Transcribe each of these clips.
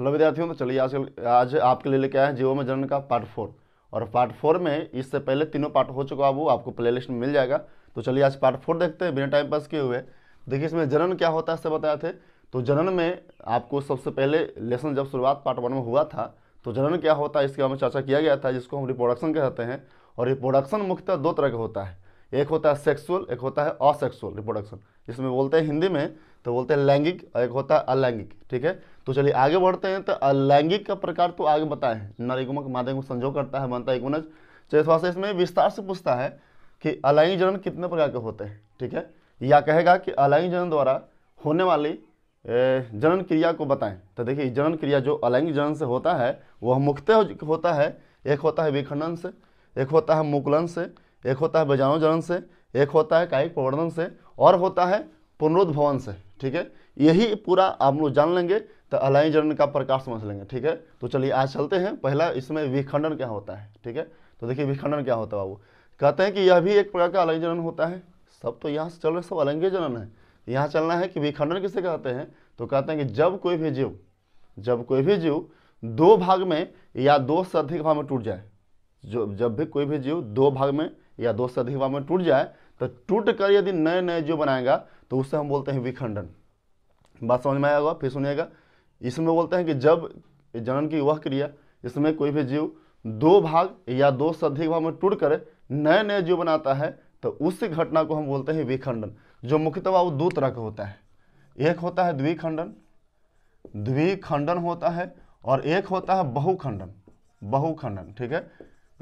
hello विद्यार्थियों तो चलिए आज आज आपके लिए लेके आए हैं जीवो में जनन का पार्ट फोर और पार्ट फोर में इससे पहले तीनों पार्ट हो चुका वो आपको प्ले लिस्ट में मिल जाएगा तो चलिए आज पार्ट फोर देखते हैं बिना टाइम पास किए हुए देखिए इसमें जनन क्या होता है इससे बताए थे तो जनन में आपको सबसे पहले लेसन जब शुरुआत पार्ट वन में हुआ था तो जनन क्या होता है इसके बारे में चर्चा किया गया था जिसको हम रिप्रोडक्शन कहते हैं और रिप्रोडक्शन मुख्यतः दो तरह का होता है एक होता है सेक्सुअल एक होता है असेक्सुअल रिप्रोडक्शन जिसमें बोलते हैं हिंदी में तो बोलते हैं लैंगिक और एक होता है अलैंगिक ठीक है तो चलिए आगे बढ़ते हैं तो अलैंगिक का प्रकार तो आगे बताए हैं नरेगुमा माध्यम को संजो करता है बनता है गुनज चौथे इसमें विस्तार से पूछता है कि अलैंगिक जनन कितने प्रकार के होते हैं ठीक है या कहेगा कि अलैंगिक जनन द्वारा होने वाली जनन क्रिया को बताएं तो देखिए जनन क्रिया जो अलैंगिक जनन से होता है वह मुख्यतः होता है एक होता है विखंडन से एक होता है मुकुलन से एक होता है बजाणु जनन से एक होता है कायिक प्रवर्धन से और होता है पुनरुद्भवन से ठीक है यही पूरा आप लोग जान लेंगे तो अलाइन जन का प्रकार समझ लेंगे ठीक है तो चलिए आज चलते हैं पहला इसमें विखंडन क्या होता है ठीक है तो देखिए विखंडन क्या होता है वो कहते हैं कि यह भी एक प्रकार का अलाइन जनन होता है सब तो यहाँ से चल रहे सब अलंग जनन है यहाँ चलना है कि विखंडन किसे कहते हैं तो कहते हैं कि जब कोई भी जीव जब कोई भी जीव दो भाग में या दो से अधिक भाग में टूट जाए जो जब भी कोई भी जीव दो भाग में या दो से अधिक भाग में टूट जाए तो टूट कर यदि नए नए जीव बनाएगा तो उससे हम बोलते हैं विखंडन बात समझ में आया होगा फिर सुनिएगा इसमें बोलते हैं कि जब जनन की वह क्रिया इसमें कोई भी जीव दो भाग या दो से अधिक भाग में टूट कर नए नए जीव बनाता है तो उस घटना को हम बोलते हैं विखंडन जो मुख्यतः वो दो तरह का होता है एक होता है द्विखंडन द्विखंडन होता है और एक होता है बहुखंडन बहुखंडन ठीक है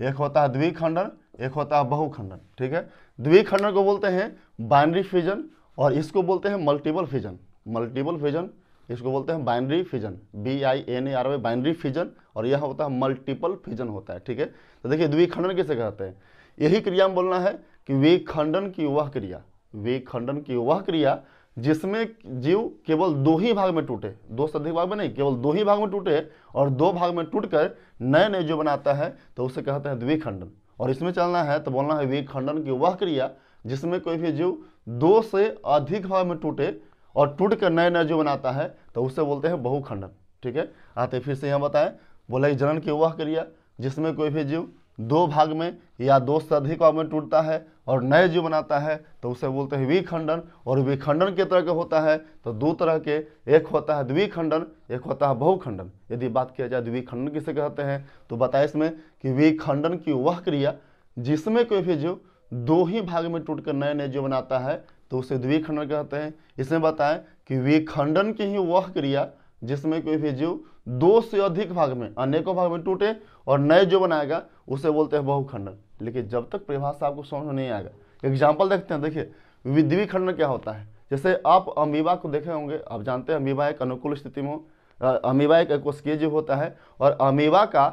एक होता है द्विखंडन एक होता है बहुखंडन ठीक है द्विखंडन को बोलते हैं बाइनरी फ्यूजन और इसको बोलते हैं मल्टीपल फ्यूजन मल्टीपल फिजन इसको बोलते हैं binary fission B I N A R Y binary fission और यह होता है मल्टीपल फिजन होता है ठीक है तो देखिए द्विखंडन किसे कहते हैं यही क्रिया में बोलना है कि विखंडन की वह क्रिया विखंडन की वह क्रिया जिसमें जीव केवल दो ही भाग में टूटे दो से अधिक भाग में नहीं केवल दो ही भाग में टूटे और दो भाग में टूटकर नए नए जो बनाता है तो उसे कहते हैं द्विखंडन और इसमें चलना है तो बोलना है विखंडन की वह क्रिया जिसमें कोई भी जीव दो से अधिक भाग में टूटे और टूट कर नए नए जो बनाता है तो उसे बोलते हैं बहुखंडन ठीक है आते फिर से यहाँ बताएं बोला जनन की वह क्रिया जिसमें कोई भी जीव दो भाग में या दो से अधिक भाग में टूटता है और नए जीव बनाता है तो उसे बोलते हैं विखंडन और विखंडन के तरह के होता है तो दो तरह के एक होता है द्विखंडन एक होता है बहुखंडन यदि बात किया जाए द्विखंडन किसे कहते हैं तो बताए इसमें कि विखंडन की वह क्रिया जिसमें कोई भी जीव दो ही भाग में टूटकर नए नए जीव बनाता है तो उसे द्विखंडन कहते हैं इसमें बताएं कि विखंडन की ही वह क्रिया जिसमें कोई भी जीव दो से अधिक भाग में अनेकों भाग में टूटे और नए जो बनाएगा उसे बोलते हैं बहुखंडन लेकिन जब तक परिभाषा आपको समझ नहीं आएगा एग्जाम्पल देखते हैं देखिए द्विखंडन क्या होता है जैसे आप अमीबा को देखे होंगे आप जानते हैं अमीबा एक अनुकूल स्थिति में हो अमीबा एक कोशिकीय जीव होता है और अमीबा का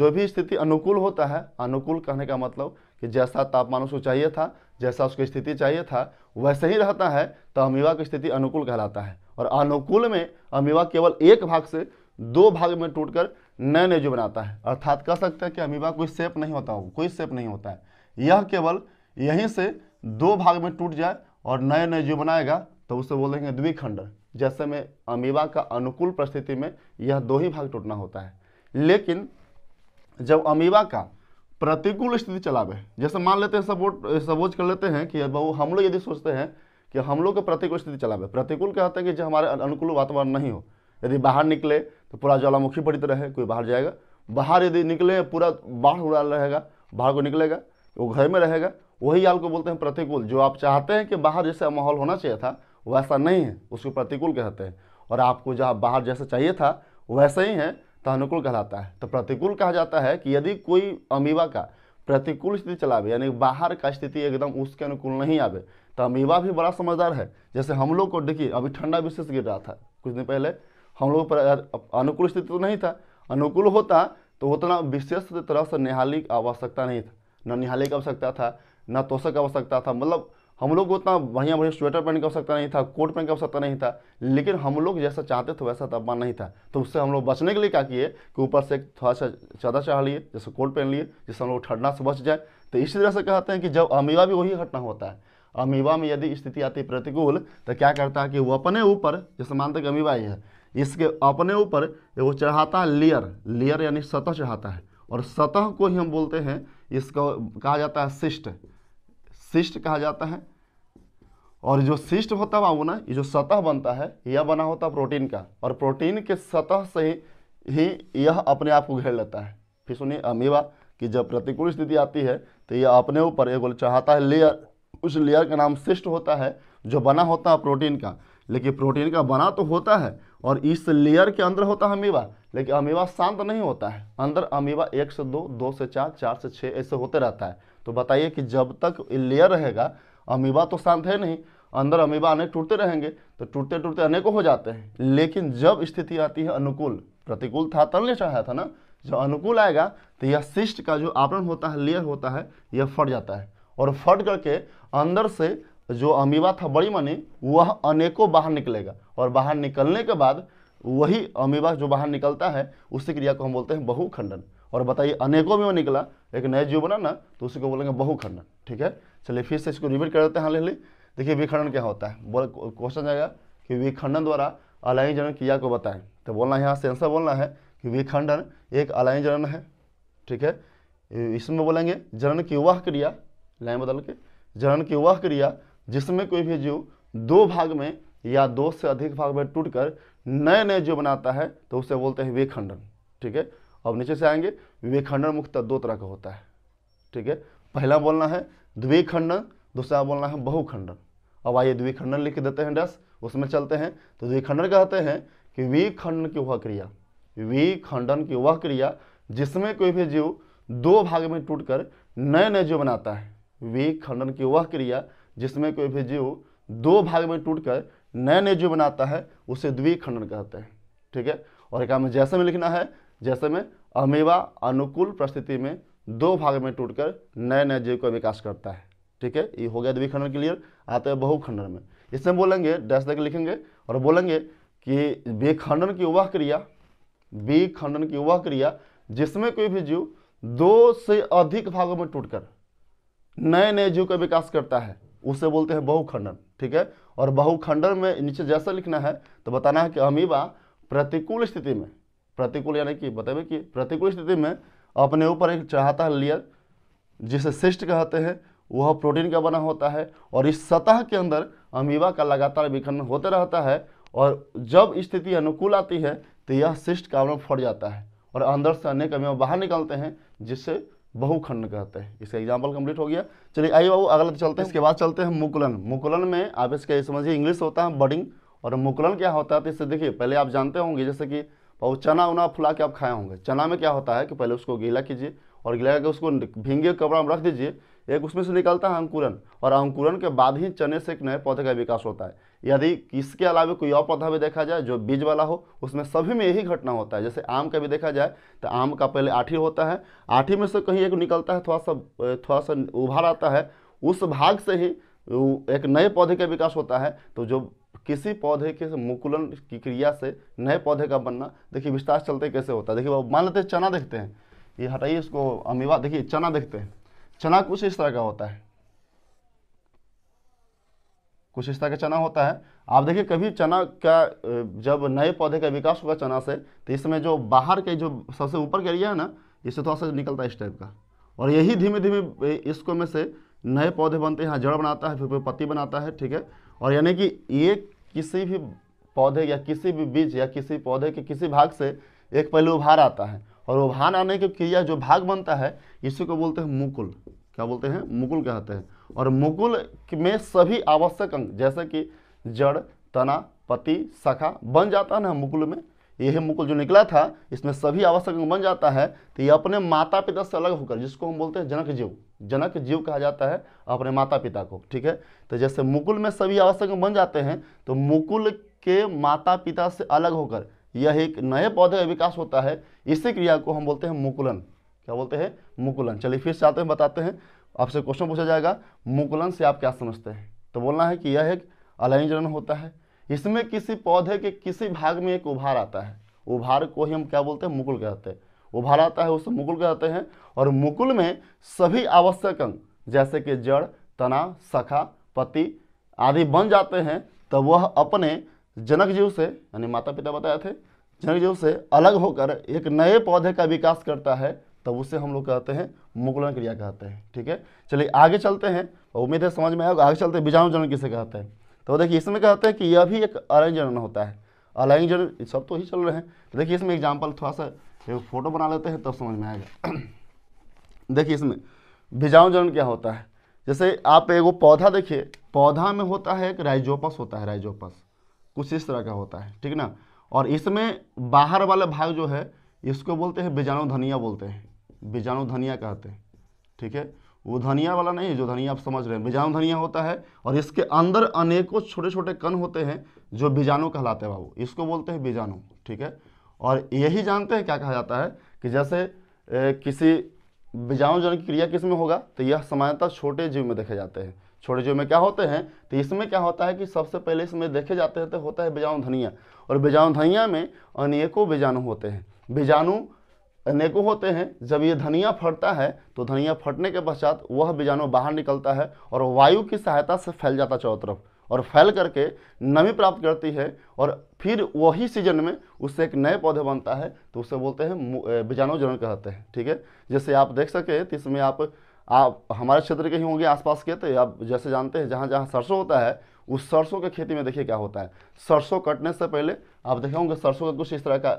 जो भी स्थिति अनुकूल होता है अनुकूल कहने का मतलब कि जैसा तापमान उसको चाहिए था जैसा उसकी स्थिति चाहिए था वैसे ही रहता है तो अमीवा की स्थिति अनुकूल कहलाता है और अनुकूल में अमीवा केवल एक भाग से दो भाग में टूटकर नए नेजू बनाता है अर्थात कह सकते हैं कि अमीवा कोई सेप नहीं होता हो कोई सेप नहीं होता है यह केवल यहीं से दो भाग में टूट जाए और नए नेजू बनाएगा तो उसे बोलेंगे द्विखंड जैसे में अमीबा का अनुकूल परिस्थिति में यह दो ही भाग टूटना होता है लेकिन जब अमीबा का प्रतिकूल स्थिति चलावे जैसे मान लेते हैं सपोर्ट सपोज कर लेते हैं कि अब हम लोग यदि सोचते हैं कि हम लोग को प्रतिकूल स्थिति चलावे प्रतिकूल कहते हैं कि जो हमारे अनुकूल वातावरण नहीं हो यदि बाहर निकले तो पूरा ज्वालामुखी पड़ित रहे कोई बाहर जाएगा बाहर यदि निकले पूरा बाढ़ उड़ा रहेगा बाहर को निकलेगा वो घर में रहेगा वही आल को बोलते हैं प्रतिकूल जो आप चाहते हैं कि बाहर जैसा माहौल होना चाहिए था वैसा नहीं है उसको प्रतिकूल कहते हैं और आपको जहाँ बाहर जैसा चाहिए था वैसा ही है तो अनुकूल कहलाता है तो प्रतिकूल कहा जाता है कि यदि कोई अमीबा का प्रतिकूल स्थिति चलावे यानी बाहर का स्थिति एकदम उसके अनुकूल नहीं आवे तो अमीबा भी बड़ा समझदार है जैसे हम लोग को देखिए अभी ठंडा विशेष गिर रहा था कुछ दिन पहले हम लोग पर अनुकूल स्थिति तो नहीं था अनुकूल होता तो उतना विशेष तरह से निहाली आवश्यकता नहीं था न निहाली की आवश्यकता था न तोषक आवश्यकता था मतलब हम लोग उतना बढ़िया बढ़िया स्वेटर पहन के आवश्यकता नहीं था कोट पहन के आवश्यकता नहीं था लेकिन हम लोग जैसा चाहते थे वैसा तापमान नहीं था तो उससे हम लोग बचने के लिए क्या किए कि ऊपर से थोड़ा सा चादर चढ़ा लिए जैसे कोट पहन लिए जिससे हम लोग ठंडा से बच जाए तो इसी तरह से कहते हैं कि जब अमीबा भी वही घटना होता है अमीबा में यदि स्थिति आती प्रतिकूल तो क्या करता है कि वो अपने ऊपर जैसे मानते कि अमीबा ही है इसके अपने ऊपर वो चढ़ाता है लेयर लेयर यानी सतह चढ़ाता है और सतह को ही हम बोलते हैं इसको कहा जाता है शिष्ट शिष्ट कहा जाता है और जो शिष्ट होता है ना ये जो सतह बनता है यह बना होता है प्रोटीन का और प्रोटीन के सतह से ही यह अपने आप को घेर लेता है फिर सुनिए अमीबा कि जब प्रतिकूल स्थिति आती है तो यह अपने ऊपर एक चाहता है लेयर उस लेयर का नाम शिष्ट होता है जो बना होता है प्रोटीन का लेकिन प्रोटीन का बना तो होता है और इस लेयर के अंदर होता है अमीबा लेकिन अमीबा शांत नहीं होता है अंदर अमीबा एक से दो दो से चार चार से छः ऐसे होते रहता है तो बताइए कि जब तक लेयर रहेगा अमीबा तो शांत है नहीं अंदर अमीबा अनेक टूटते रहेंगे तो टूटते टूटते अनेकों हो जाते हैं लेकिन जब स्थिति आती है अनुकूल प्रतिकूल था ने चाहा था ना जब अनुकूल आएगा तो यह शिष्ट का जो आवरण होता है लेयर होता है यह फट जाता है और फट करके अंदर से तो जो अमीबा था बड़ी मनी वह अनेकों बाहर निकलेगा और बाहर निकलने के बाद वही अमीबा जो बाहर निकलता है उसी क्रिया को हम बोलते हैं बहुखंडन और बताइए अनेकों में वो निकला एक नए जीव बना ना तो उसी को बोलेंगे बहुखंडन ठीक है चलिए फिर से इसको रिपीट कर देते हैं हाल ही देखिए विखंडन क्या होता है बोल क्वेश्चन आएगा कि विखंडन द्वारा अलाइन जनन क्रिया को बताएं तो बोलना है यहाँ से आंसर बोलना है कि विखंडन एक अलाइन जनन है ठीक है इसमें बोलेंगे जनन की वह क्रिया लाइन बदल के जनन की वह क्रिया जिसमें कोई भी जीव दो भाग में या दो से अधिक भाग में टूटकर नए नए जीव बनाता है तो उसे बोलते हैं विखंडन ठीक है अब नीचे से आएंगे विखंडन मुक्त दो तरह का होता है ठीक है पहला बोलना है द्विखंडन दूसरा बोलना है बहुखंडन अब आइए द्विखंडन लिख देते हैं डस उसमें चलते हैं तो द्विखंडन कहते हैं कि विखंडन की वह क्रिया विखंडन की वह क्रिया जिसमें कोई भी जीव दो भाग में टूटकर नए नए जीव बनाता है विखंडन की वह क्रिया जिसमें कोई भी जीव दो भाग में टूटकर नए नए जीव बनाता है उसे द्विखंडन कहते हैं ठीक है और एक में जैसे में लिखना है जैसे में अमेवा अनुकूल परिस्थिति में दो भाग में टूटकर नए नए जीव का विकास करता है ठीक है ये हो गया द्विखंडन क्लियर आते हैं बहुखंडन में इसमें बोलेंगे डैश देख लिखेंगे और बोलेंगे कि विखंडन की वह क्रिया विखंडन की वह क्रिया जिसमें कोई भी जीव दो से अधिक भागों में टूटकर नए नए जीव का विकास करता है उसे बोलते हैं बहुखंडन ठीक है और बहुखंडन में नीचे जैसा लिखना है तो बताना है कि अमीबा प्रतिकूल स्थिति में प्रतिकूल यानी कि बताइए कि प्रतिकूल स्थिति में अपने ऊपर एक चढ़ाता है लेयर जिसे सिस्ट कहते हैं वह प्रोटीन का बना होता है और इस सतह के अंदर अमीबा का लगातार विखंडन होते रहता है और जब स्थिति अनुकूल आती है तो यह सिस्ट का फट जाता है और अंदर से अनेक अमीबा बाहर निकलते हैं जिससे बहुखंड कहते हैं इसका एग्जाम्पल कंप्लीट हो गया चलिए आइए बाबू अगला चलते हैं इसके बाद चलते हैं मुकुलन मुकुलन में आप इसके समझिए इंग्लिश होता है बडिंग और मुकुलन क्या होता है तो इससे देखिए पहले आप जानते होंगे जैसे कि बाबू चना उना फुला के आप खाए होंगे चना में क्या होता है कि पहले उसको गीला कीजिए और गीला करके उसको भींगे कपड़ा में रख दीजिए एक उसमें से निकलता है अंकुरन और अंकुरन के बाद ही चने से एक नए पौधे का विकास होता है यदि इसके अलावा कोई और पौधा भी देखा जाए जो बीज वाला हो उसमें सभी में यही घटना होता है जैसे आम का भी देखा जाए तो आम का पहले आठी होता है आठी में से कहीं एक निकलता है थोड़ा सा थोड़ा सा उभार आता है उस भाग से ही एक नए पौधे का विकास होता है तो जो किसी पौधे के मुकुलन की क्रिया से नए पौधे का बनना देखिए विस्तार चलते कैसे होता है देखिए मान लेते हैं चना देखते हैं ये हटाइए इसको अमीवा देखिए चना देखते हैं चना कुछ इस तरह का होता है कुछ इस तरह का चना होता है आप देखिए कभी चना का जब नए पौधे का विकास हुआ चना से तो इसमें जो बाहर के जो सबसे ऊपर का एरिया है ना इससे थोड़ा सा निकलता है इस टाइप का और यही धीमे धीमे इसको में से नए पौधे बनते हैं यहाँ जड़ बनाता है फिर पत्ती बनाता है ठीक है और यानी कि ये किसी भी पौधे या किसी भी बीज या किसी पौधे के किसी भाग से एक पहले उभार आता है और उभार आने की क्रिया जो भाग बनता है इसी को बोलते हैं मुकुल क्या बोलते हैं मुकुल कहते हैं और मुकुल में सभी आवश्यक अंग जैसे कि जड़ तना पति शाखा बन जाता है ना मुकुल में यह मुकुल जो निकला था इसमें सभी आवश्यक अंग बन जाता है तो ये अपने माता पिता से अलग होकर जिसको हम बोलते हैं जनक जीव जनक जीव कहा जाता है अपने माता पिता को ठीक है तो जैसे मुकुल में सभी आवश्यक अंग बन जाते हैं तो मुकुल के माता पिता से अलग होकर यह एक नए पौधे का विकास होता है इसी क्रिया को हम बोलते हैं मुकुलन क्या बोलते हैं मुकुलन चलिए फिर से आते हैं बताते हैं आपसे क्वेश्चन पूछा जाएगा मुकुलन से आप क्या समझते हैं तो बोलना है कि यह एक अलहजन होता है इसमें किसी पौधे के किसी भाग में एक उभार आता है उभार को ही हम क्या बोलते हैं मुकुल कहते हैं उभार आता है उसे मुकुल कहते हैं और मुकुल में सभी आवश्यक अंग जैसे कि जड़ तना सखा पति आदि बन जाते हैं तो वह अपने जनक जीव से यानी माता पिता बताए थे जनक जीव से अलग होकर एक नए पौधे का विकास करता है तब उससे हम लोग कहते हैं मुगलन क्रिया कहते हैं ठीक है चलिए आगे चलते हैं और उम्मीद है समझ में आएगा आगे चलते हैं बीजाणु जनन किसे कहते हैं तो देखिए इसमें कहते हैं कि यह भी एक अलैंग जनन होता है अलैंग जनन सब तो ही चल रहे हैं तो देखिए इसमें एग्जाम्पल थोड़ा सा एक फोटो बना लेते हैं तब तो समझ में आएगा देखिए इसमें बीजाणु जनन क्या होता है जैसे आप एगो पौधा देखिए पौधा में होता है एक राइजोपस होता है राइजोपस कुछ इस तरह का होता है ठीक ना और इसमें बाहर वाला भाग जो है इसको बोलते हैं बीजाणु धनिया बोलते हैं बीजाणु धनिया कहते हैं ठीक है वो धनिया वाला नहीं है जो धनिया आप समझ रहे हैं बीजाणु धनिया होता है और इसके अंदर अनेकों छोटे छोटे कण होते हैं जो बीजाणु कहलाते हैं बाबू इसको बोलते हैं बीजाणु ठीक है और यही जानते हैं क्या कहा जाता है कि जैसे ए, किसी बीजाणु जन क्रिया किस में होगा तो यह सामान्यतः छोटे जीव में देखे जाते हैं छोटे जीव में क्या होते हैं तो इसमें क्या होता है कि सबसे पहले इसमें देखे जाते हैं तो होता है बीजाणु धनिया और बीजाणु धनिया में अनेकों बीजाणु होते हैं बीजाणु अनेकों होते हैं जब ये धनिया फटता है तो धनिया फटने के पश्चात वह बीजाणु बाहर निकलता है और वायु की सहायता से फैल जाता चारों तरफ और फैल करके नमी प्राप्त करती है और फिर वही सीजन में उससे एक नए पौधे बनता है तो उसे बोलते हैं बीजाणु जनन कहते हैं ठीक है जैसे आप देख सके तो इसमें आप आप हमारे क्षेत्र के ही होंगे आसपास के तो आप जैसे जानते हैं जहाँ जहाँ सरसों होता है उस सरसों के खेती में देखिए क्या होता है सरसों कटने से पहले आप देखे होंगे सरसों का कुछ इस तरह का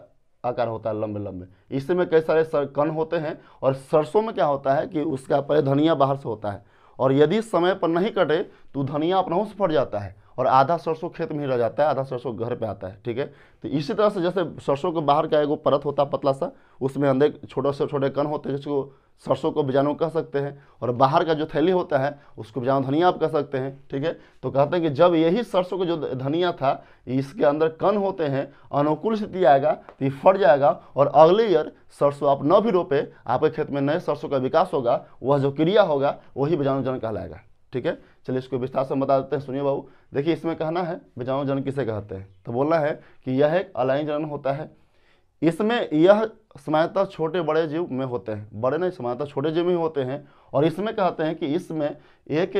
आकार होता है लंबे लंबे इससे में कई सारे सर, कण होते हैं और सरसों में क्या होता है कि उसका पहले धनिया बाहर से होता है और यदि समय पर नहीं कटे तो धनिया अपना से फट जाता है और आधा सरसों खेत में ही रह जाता है आधा सरसों घर पे आता है ठीक है तो इसी तरह से जैसे सरसों के बाहर का एगो परत होता है पतला सा उसमें अंदर छोटे से छोटे कण होते हैं जिसको सरसों को बीजाणु कह सकते हैं और बाहर का जो थैली होता है उसको बीजाणु धनिया आप कह सकते हैं ठीक है तो कहते हैं कि जब यही सरसों का जो धनिया था इसके अंदर कण होते हैं अनुकूल स्थिति आएगा तो ये फट जाएगा और अगले ईयर सरसों आप न भी रोपे आपके खेत में नए सरसों का विकास होगा वह जो क्रिया होगा वही बीजाणुजन कहलाएगा ठीक है चलिए इसको विस्तार से बता देते हैं सुनिए बाबू देखिए इसमें कहना है बीजाणु जनन किसे कहते हैं तो बोलना है कि यह एक अलाइन जनन होता है इसमें यह सामान्यतः छोटे बड़े जीव में होते हैं बड़े नहीं सामान्यतः छोटे जीव में होते हैं और इसमें कहते हैं कि इसमें एक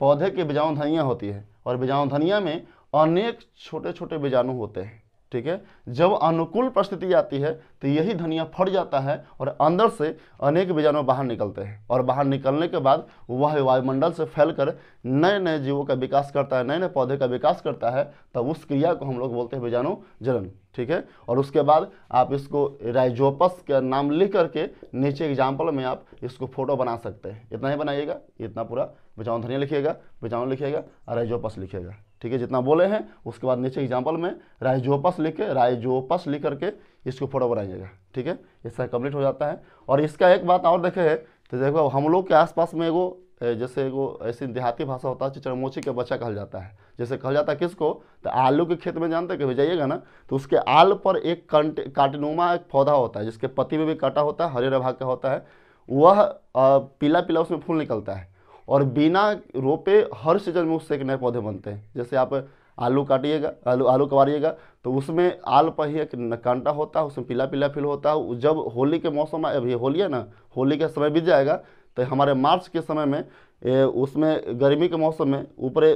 पौधे के बीजाणु धनिया होती है और बीजाणु धनिया में अनेक छोटे छोटे बीजाणु होते हैं ठीक है जब अनुकूल परिस्थिति आती है तो यही धनिया फट जाता है और अंदर से अनेक बीजाणु बाहर निकलते हैं और बाहर निकलने के बाद वह वायुमंडल से फैलकर नए नए जीवों का विकास करता है नए नए पौधे का विकास करता है तब उस क्रिया को हम लोग बोलते हैं बीजाणु जलन ठीक है और उसके बाद आप इसको राइजोपस का नाम लिख करके नीचे एग्जाम्पल में आप इसको फोटो बना सकते हैं इतना ही बनाइएगा इतना पूरा बीजाणु धनिया लिखिएगा बीजाणु लिखिएगा और राइजोपस लिखिएगा ठीक है जितना बोले हैं उसके बाद नीचे एग्जाम्पल में राइजोपस लिख के राइजोपस लिख करके इसको फोटो बनाइएगा ठीक है इसका कम्प्लीट हो जाता है और इसका एक बात और देखे तो देखो हम लोग के आसपास में एगो जैसे एगो ऐसी देहाती भाषा होता है चरमोची का बच्चा कहा जाता है जैसे कहा जाता है किसको तो आलू के खेत में जानते कभी जाइएगा ना तो उसके आल पर एक कंट काटनुमा एक पौधा होता है जिसके पति में भी काटा होता है हरे भाग का होता है वह पीला पीला उसमें फूल निकलता है और बिना रोपे हर सीजन में उससे एक नए पौधे बनते हैं जैसे आप आलू काटिएगा आलू आलू कवारीएगा तो उसमें आल पर ही एक कांटा होता है उसमें पीला पीला फील होता है जब होली के मौसम अभी होली है ना होली का समय बीत जाएगा तो हमारे मार्च के समय में ए, उसमें गर्मी के मौसम में ऊपरे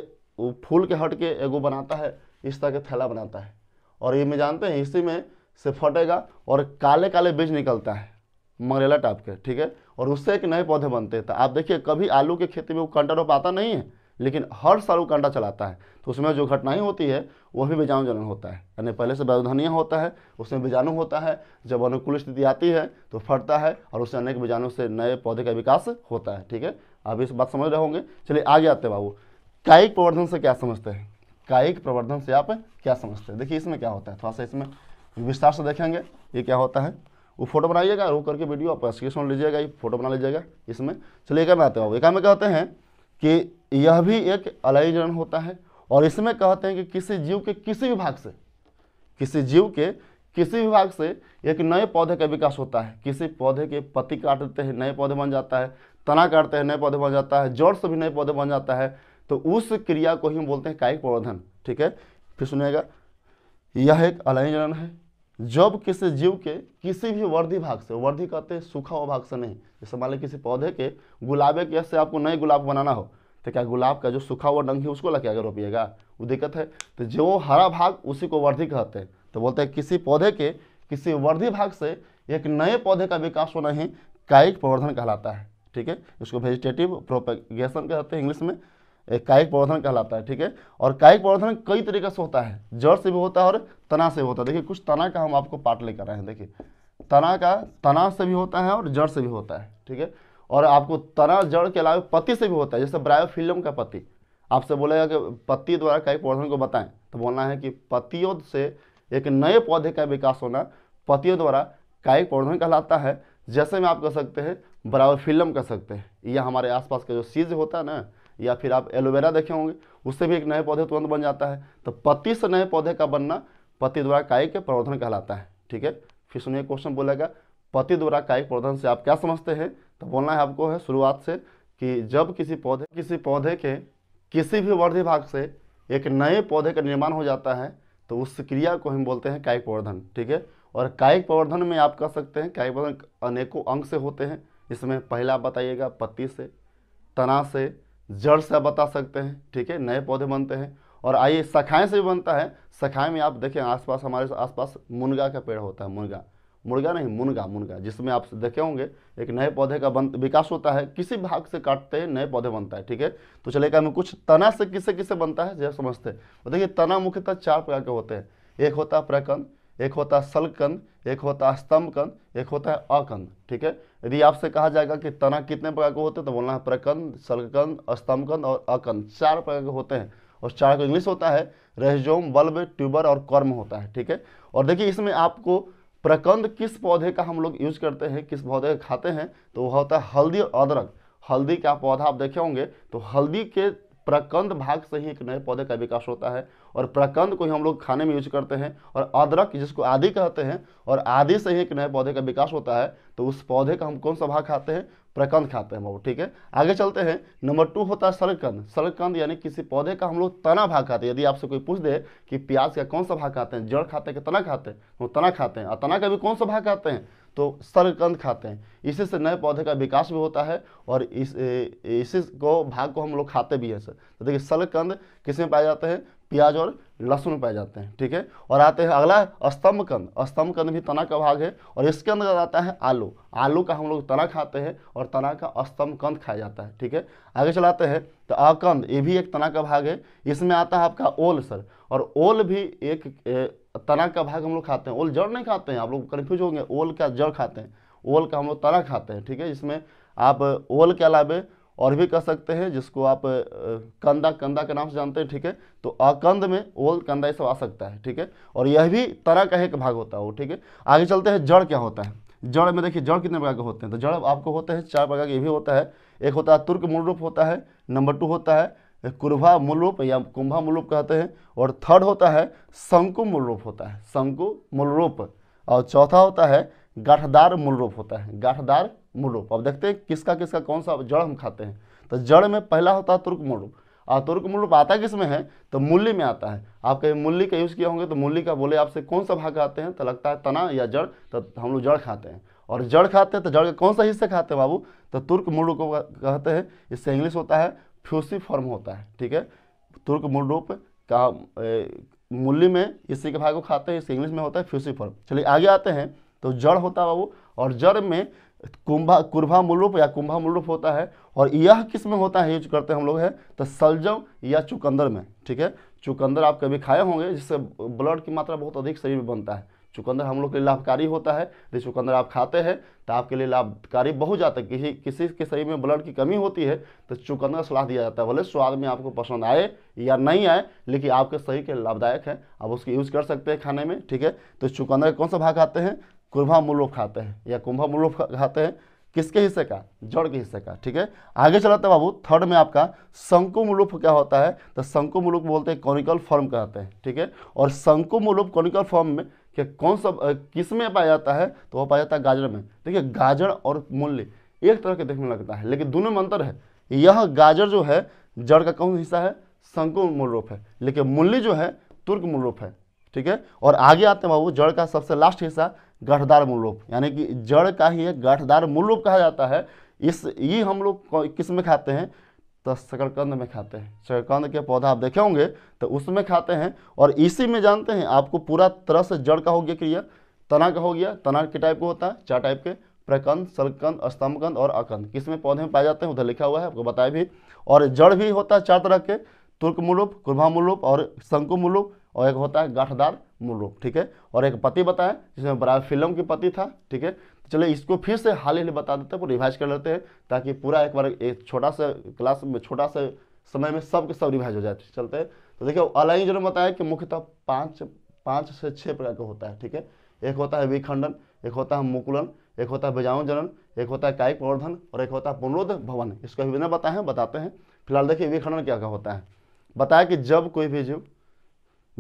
फूल के हट के एगो बनाता है इस तरह के थैला बनाता है और ये में जानते हैं इसी में से फटेगा और काले काले बीज निकलता है मंगरेला टाइप के ठीक है और उससे एक नए पौधे बनते हैं तो आप देखिए कभी आलू के खेती में वो कंटा रोप आता नहीं है लेकिन हर साल वो कंटा चलाता है तो उसमें जो घटनाएं होती है वह भी बीजाणु जनन होता है यानी पहले से व्यवधानियाँ होता है उसमें बीजाणु होता है जब अनुकूल स्थिति आती है तो फटता है और उससे अनेक बीजाणु से नए पौधे का विकास होता है ठीक है आप इस बात समझ रहे होंगे चलिए आगे आते हैं बाबू कायिक प्रवर्धन से क्या समझते हैं कायिक प्रवर्धन से आप क्या समझते हैं देखिए इसमें क्या होता है थोड़ा सा इसमें विस्तार से देखेंगे ये क्या होता है वो फोटो बनाइएगा वो करके वीडियो आप स्क्रीन लीजिएगा ये फोटो बना लीजिएगा इसमें चलिए क्या बनाते हैं एक में कहते हैं कि यह भी एक अलयजन होता है और इसमें कहते हैं कि किसी जीव के किसी भी भाग से किसी जीव के किसी भी भाग से एक नए पौधे का विकास होता है किसी पौधे के पत्ती काट देते हैं नए पौधे बन जाता है तना काटते हैं नए पौधे बन जाता है जड़ से भी नए पौधे बन जाता है तो उस क्रिया को ही हम बोलते हैं कायिक प्रवर्धन ठीक है फिर सुनिएगा यह एक अलयजन है जब किसी जीव के किसी भी वर्दी भाग से वर्दी कहते हैं सूखा हुआ भाग से नहीं जैसे मान लीजिए किसी पौधे के गुलाबे के से आपको नए गुलाब बनाना हो तो क्या गुलाब का जो सूखा हुआ डंग है उसको लगे अगर रोपिएगा वो दिक्कत है तो जो हरा भाग उसी को वर्धि कहते हैं तो बोलते हैं किसी पौधे के किसी वर्दी भाग से एक नए पौधे का विकास होना ही कायिक प्रवर्धन कहलाता है ठीक है इसको वेजिटेटिव प्रोपेगेशन कहते हैं इंग्लिश में एक कायिक प्रवर्धन कहलाता है ठीक है और कायिक प्रवर्धन कई तरीके से होता है जड़ से भी होता है और तना से भी होता है देखिए कुछ तना का हम आपको पार्ट लेकर आए हैं देखिए तना का तना से भी होता है और जड़ से भी होता है ठीक है और आपको तना जड़ के अलावा पति से भी होता है जैसे ब्रायोफिलम का पति आपसे बोलेगा कि पति द्वारा कायिक प्रवर्धन को बताएं तो बोलना है कि पतियों से एक नए पौधे का विकास होना पतियों द्वारा कायिक प्रवर्धन कहलाता है जैसे में आप कह सकते हैं ब्रायोफिलम कह सकते हैं यह हमारे आसपास का जो सीज होता है ना या फिर आप एलोवेरा देखे होंगे उससे भी एक नए पौधे तुरंत बन जाता है तो पति से नए पौधे का बनना पति द्वारा कायिक प्रवर्धन कहलाता है ठीक है फिर सुनिए क्वेश्चन बोलेगा पति द्वारा कायिक प्रवर्धन से आप क्या समझते हैं तो बोलना है आपको है शुरुआत से कि जब किसी पौधे किसी पौधे के किसी भी वर्धि भाग से एक नए पौधे का निर्माण हो जाता है तो उस क्रिया को हम बोलते हैं कायिक प्रवर्धन ठीक है और कायिक प्रवर्धन में आप कह सकते हैं कायिक प्रवर्धन अनेकों अंग से होते हैं इसमें पहला बताइएगा पत्ती से तना से जड़ से बता सकते हैं ठीक है नए पौधे बनते हैं और आइए शाखाएं से भी बनता है शाखाएं में आप देखें आसपास हमारे आसपास मुनगा का पेड़ होता है मुनगा मुर्गा नहीं मुनगा मुनगा जिसमें आप देखे होंगे एक नए पौधे का बन विकास होता है किसी भाग से काटते हैं नए पौधे बनता है ठीक है तो चलेगा हमें कुछ तना से किसे किसे बनता है जो समझते हैं देखिए तना मुख्यतः चार प्रकार के होते हैं एक होता है प्रकंद एक होता है सलकंद एक होता है स्तंभकंद एक होता है अकंद ठीक है यदि आपसे कहा जाएगा कि तना कितने प्रकार के होते हैं तो बोलना है प्रकंद सलकंद स्तंभकंद और अकंद चार प्रकार के होते हैं और चार का इंग्लिश होता है रेहजोम बल्ब ट्यूबर और कर्म होता है ठीक है और देखिए इसमें आपको प्रकंद किस पौधे का हम लोग यूज करते हैं किस पौधे का खाते हैं तो वह होता है हल्दी और अदरक हल्दी का पौधा आप देखे होंगे तो हल्दी के प्रकंद भाग से ही एक नए पौधे का विकास होता है और प्रकंद को ही हम लोग खाने में यूज करते हैं और अदरक जिसको आदि कहते हैं और आदि से ही एक नए पौधे का विकास होता है तो उस पौधे का हम कौन सा भाग खाते हैं प्रकंद खाते हैं बाबू ठीक है आगे चलते हैं नंबर टू होता है सरकंद सरकंद यानी किसी पौधे का हम लोग तना भाग खाते हैं यदि आपसे कोई पूछ दे कि प्याज का कौन सा भाग खाते हैं जड़ खाते हैं कि तना खाते हैं तो तना खाते हैं और तना का भी कौन सा भाग खाते हैं तो सर्गकंद खाते हैं इसी से नए पौधे का विकास भी होता है और इस इसी को भाग को हम लोग खाते भी हैं सर तो देखिए सर्गकंद किस में पाए जाते हैं प्याज और लहसुन पाए जाते हैं ठीक है और आते हैं अगला स्तंभ कंद भी तना का भाग है और इसके अंदर आता है आलू आलू का हम लोग तना खाते हैं और तना का कंद खाया जाता है ठीक है आगे चलाते हैं तो अकंद ये भी एक तना का भाग है इसमें आता है आपका ओल सर और ओल भी एक तना का भाग हम लोग खाते हैं ओल जड़ नहीं खाते हैं आप लोग कन्फ्यूज होंगे ओल का जड़ खाते हैं ओल का हम लोग तना खाते हैं ठीक है इसमें आप ओल के अलावे और भी कह सकते हैं जिसको आप कंदा कंदा के नाम से जानते हैं ठीक है तो अकंद में ओल कंदा ये सब आ सकता है ठीक है और यह भी तरह का एक भाग होता है वो ठीक है आगे चलते हैं जड़ क्या होता है जड़ में देखिए जड़ कितने प्रकार के होते हैं तो जड़ आपको होते हैं चार प्रकार के ये भी होता है एक होता है तुर्क मूल रूप होता है नंबर टू होता है कुरभा मूल रूप या कुंभा मूल रूप कहते हैं और थर्ड होता है शंकु मूल रूप होता है शंकु मूल रूप और चौथा होता है गाठदार मूल रूप होता है गाठदार मूल रूप अब देखते हैं किसका किसका कौन सा जड़ हम खाते हैं तो जड़ में पहला होता है तुर्क मूल रूप और तुर्क मूल रूप आता किस में है तो मूल्य में आता है आप कहीं मूल्य का यूज़ किया होंगे तो मूल्य का बोले आपसे कौन सा भाग खाते हैं तो लगता है तना या जड़ तो हम लोग जड़ खाते हैं और जड़ खाते हैं तो जड़ का कौन सा हिस्सा खाते हैं बाबू तो तुर्क मूल को कहते हैं इससे इंग्लिश होता है फ्यूसी फॉर्म होता है ठीक है तुर्क मूल रूप का मूल्य में इसी के भाग को खाते हैं इससे इंग्लिश में होता है फ्यूसी फॉर्म चलिए आगे आते हैं तो जड़ होता है बाबू और जड़ में कुंभा कुर्भा मूल रूप या कुंभा मूल रूप होता है और यह किस में होता है यूज करते हैं हम लोग है तो सलजम या चुकंदर में ठीक है चुकंदर आप कभी खाए होंगे जिससे ब्लड की मात्रा बहुत अधिक शरीर में बनता है चुकंदर हम लोग के लिए लाभकारी होता है यदि चुकंदर आप खाते हैं तो आपके लिए लाभकारी बहुत ज़्यादा किसी किसी के शरीर में ब्लड की कमी होती है तो चुकंदर सलाह दिया जाता है भले स्वाद में आपको पसंद आए या नहीं आए लेकिन आपके शरीर के लाभदायक है आप उसकी यूज़ कर सकते हैं खाने में ठीक है तो चुकंदर कौन सा भाग खाते हैं कुंभा मूल खाते हैं या कुंभा मूल खाते हैं किसके हिस्से का जड़ के हिस्से का ठीक है आगे चलाते बाबू थर्ड में आपका शंकु मुलुप क्या होता है तो शंकु मुलुप बोलते हैं कॉनिकल फॉर्म कहते हैं ठीक है और शंकु मुलुप कॉनिकल फॉर्म में क्या कौन सा किस में पाया जाता है तो वह पाया जाता है गाजर में देखिए गाजर और मूल्य एक तरह के देखने लगता है लेकिन दोनों में अंतर है यह गाजर जो है जड़ का कौन हिस्सा है शंकु मूलरूप है लेकिन मूल्य जो है तुर्क मूलरूप है ठीक है और आगे आते हैं बाबू जड़ का सबसे लास्ट हिस्सा मूल रूप यानी कि जड़ का ही एक मूल रूप कहा जाता है इस ये हम लोग किस में खाते हैं तो शकरकंद में खाते हैं शकरकंद के पौधा आप देखे होंगे तो उसमें खाते हैं और इसी में जानते हैं आपको पूरा तरह से जड़ का हो गया क्रिया तना का हो गया तना के टाइप का होता है चार टाइप के प्रकंद सलकंद स्तंभकंद और अकंद किस में पौधे में पाए जाते हैं उधर लिखा हुआ है आपको बताया भी और जड़ भी होता है चार तरह के तुर्क मुलूप कुर्भा मुलूप और शंकु मुलूप और एक होता है गठदार मूल रूप ठीक है और एक पति बताएं जिसमें बराबर फिल्म की पति था ठीक है तो चलिए इसको फिर से हाल ही बता देते हैं रिवाइज कर लेते हैं ताकि पूरा एक बार एक छोटा सा क्लास में छोटा सा समय में सब के सब रिवाइज हो जाए तो चलते हैं तो देखिए अलाइन जो बताया कि मुख्यतः पाँच पाँच से छः प्रकार का होता है ठीक है एक होता है विखंडन एक होता है मुकुलन एक होता है बजाऊ जनन एक होता है कायिक प्रवर्धन और एक होता है पुनरुद्ध भवन इसका विभिन्न बताए हैं बताते हैं फिलहाल देखिए विखंडन क्या क्या होता है बताया कि जब कोई भी जीव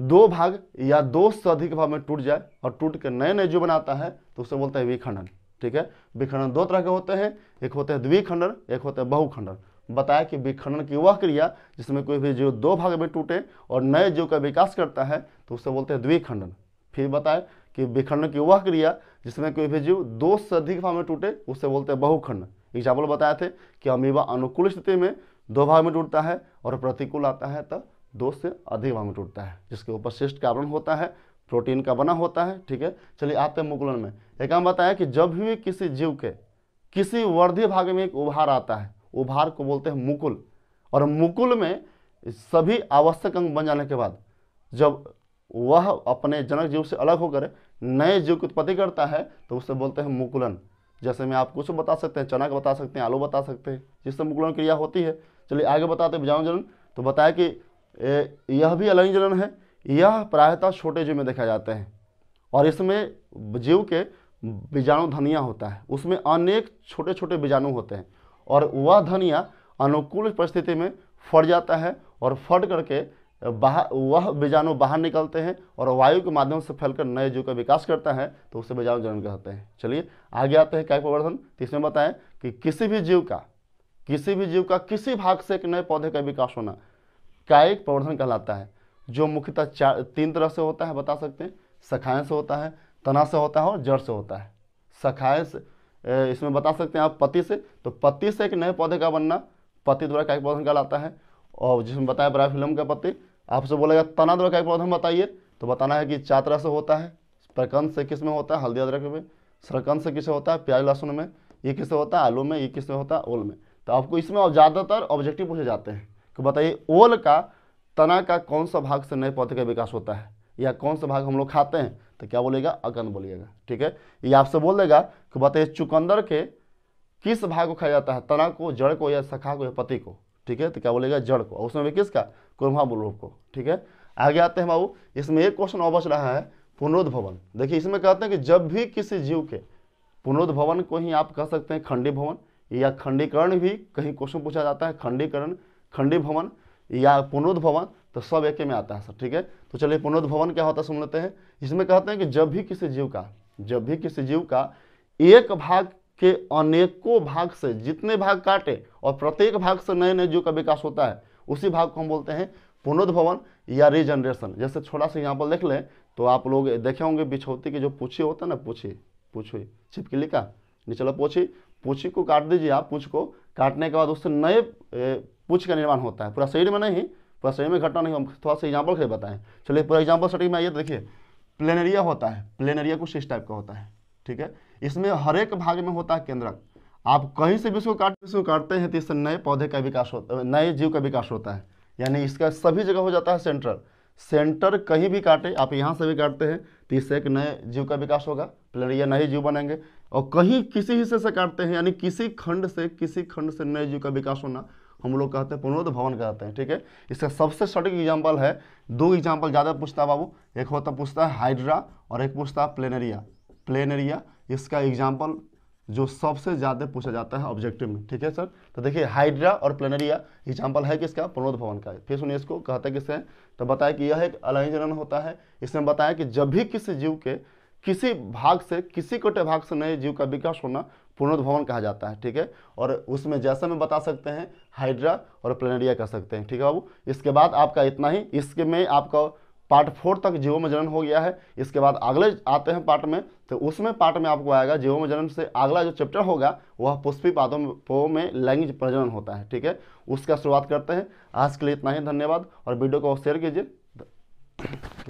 दो भाग या दो से अधिक भाग में टूट जाए और टूट के नए नए जो बनाता है तो उसे बोलता है विखंडन ठीक है विखंडन दो तरह के होते हैं एक होते हैं द्विखंडन एक होते हैं बहुखंडन बताया कि विखंडन की वह क्रिया जिसमें कोई भी जीव दो भाग में टूटे और नए जीव का विकास करता है तो उसे बोलते हैं द्विखंडन फिर बताए कि विखंडन की वह क्रिया जिसमें कोई भी जीव दो से अधिक भाग में टूटे उसे बोलते हैं बहुखंड एग्जाम्पल बताए थे कि अमीबा अनुकूल स्थिति में दो भाग में टूटता है और प्रतिकूल आता है तो दो से अधिक भाग में टूटता है जिसके ऊपर शिष्ट कार्बन होता है प्रोटीन का बना होता है ठीक है चलिए आते हैं मुकुलन में एक हम बताया कि जब भी किसी जीव के किसी वर्धी भाग में एक उभार आता है उभार को बोलते हैं मुकुल और मुकुल में सभी आवश्यक अंग बन जाने के बाद जब वह अपने जनक जीव से अलग होकर नए जीव की उत्पत्ति करता है तो उसे बोलते हैं मुकुलन जैसे मैं आप कुछ बता सकते हैं चनक बता सकते हैं आलू बता सकते हैं जिससे मुकुलन क्रिया होती है चलिए आगे बताते हैं बीजाणु जनन तो बताया कि यह भी अलग जलन है यह प्रायतः छोटे जीव में देखा जाता है और इसमें जीव के बीजाणु धनिया होता है उसमें अनेक छोटे छोटे बीजाणु होते हैं और वह धनिया अनुकूल परिस्थिति में फट जाता है और फट करके बाहर वह बीजाणु बाहर निकलते हैं और वायु के माध्यम से फैलकर नए जीव का विकास करता है तो उसे बीजाणु जनन कहते हैं चलिए आगे आते हैं कैकवर्धन तो इसमें बताएं कि किसी भी जीव का किसी भी जीव का किसी भाग से एक नए पौधे का विकास होना कायिक प्रवर्धन कहलाता है जो मुख्यतः चार तीन तरह से होता है बता सकते हैं सखाएं से होता है तना से होता है और जड़ से होता है सखाएं से इसमें बता सकते हैं आप पति से तो पति से एक नए पौधे का बनना पति द्वारा कायिक प्रवर्धन कहलाता है और जिसमें बताया फिल्म का पति आपसे बोलेगा तना द्वारा कायिक प्रवर्धन बताइए तो बताना है कि चार तरह से होता है प्रकंध से किस में होता है हल्दी अदरक में सरकंद से किसे होता है प्याज लहसुन में ये किसे होता है आलू में ये किससे होता है ओल में तो आपको इसमें ज़्यादातर ऑब्जेक्टिव पूछे जाते हैं कि तो बताइए ओल का तना का कौन सा भाग से नए पौधे का विकास होता है या कौन सा भाग हम लोग खाते हैं तो क्या बोलेगा अगन बोलिएगा ठीक है ये आपसे बोल देगा कि बताइए चुकंदर के किस भाग को खाया जाता है तना को जड़ को या सखा को या पति को ठीक है तो क्या बोलेगा जड़ को उसमें भी किसका कुरुभाबुल बुलूप को ठीक है आगे आते हैं बाबू इसमें एक क्वेश्चन और बच रहा है पुनरुद्भवन देखिए इसमें कहते हैं कि जब भी किसी जीव के पुनरुद्भवन को ही आप कह सकते हैं खंडी भवन या खंडीकरण भी कहीं क्वेश्चन पूछा जाता है खंडीकरण खंडी भवन या पुनोद भवन तो सब एक में आता है सर ठीक है तो चलिए पुनोद भवन क्या होता है सुन लेते हैं इसमें कहते हैं कि जब भी किसी जीव का जब भी किसी जीव का एक भाग के अनेकों भाग से जितने भाग काटे और प्रत्येक भाग से नए नए जीव का विकास होता है उसी भाग को हम बोलते हैं पुनोद्भवन या रिजनरेशन जैसे छोटा सा यहाँ पर देख लें तो आप लोग देखे होंगे बिछौती के जो पूछी होता है ना पूछी पूछी छिपकली का निचला पोछी पूछी को काट दीजिए आप पूछ को काटने के बाद उससे नए पूछ का निर्माण होता है पूरा शरीर में नहीं पूरा शरीर में घटना नहीं हम थोड़ा सा एग्जाम्पल से बताएं चलिए पूरा एग्जाम्पल सटी में आइए तो देखिए प्लेनेरिया होता है प्लेनेरिया कुछ इस टाइप का होता है ठीक है इसमें हर एक भाग में होता है केंद्रक आप कहीं से भी उसको काट उसको काटते हैं तो इससे नए पौधे का विकास होता नए जीव का विकास होता है यानी इसका सभी जगह हो जाता है सेंटर सेंटर कहीं भी काटे आप यहाँ से भी काटते हैं तो इससे एक नए जीव का विकास होगा प्लेनरिया नए जीव बनेंगे और कहीं किसी हिस्से से काटते हैं यानी किसी खंड से किसी खंड से नए जीव का विकास होना हम लोग कहते हैं पुनरुद्ध भवन कहते हैं ठीक है इसका सबसे सटीक एग्जाम्पल है दो एग्जाम्पल ज़्यादा पूछता है बाबू एक होता पूछता है हाइड्रा और एक पूछता है प्लेनेरिया प्लेनेरिया इसका एग्जाम्पल जो सबसे ज़्यादा पूछा जाता है ऑब्जेक्टिव में ठीक है सर तो देखिए हाइड्रा और प्लेनेरिया एग्जाम्पल है किसका पुनरुद्ध भवन का फिर सुनिए इसको कहते हैं किससे तो बताया कि यह एक अलहजनन होता है इसमें बताया कि जब भी किसी जीव के किसी भाग से किसी कोटे भाग से नए जीव का विकास होना पुनरुद्भवन कहा जाता है ठीक है और उसमें जैसा मैं बता सकते हैं हाइड्रा और प्लेनेरिया कर सकते हैं ठीक है बाबू इसके बाद आपका इतना ही इसके में आपका पार्ट फोर तक जीवो में जनन हो गया है इसके बाद अगले आते हैं पार्ट में तो उसमें पार्ट में आपको आएगा जीवो में जनन से अगला जो चैप्टर होगा वह पुष्पी पादों में लैंगिक प्रजनन होता है ठीक है उसका शुरुआत करते हैं आज के लिए इतना ही धन्यवाद और वीडियो को शेयर कीजिए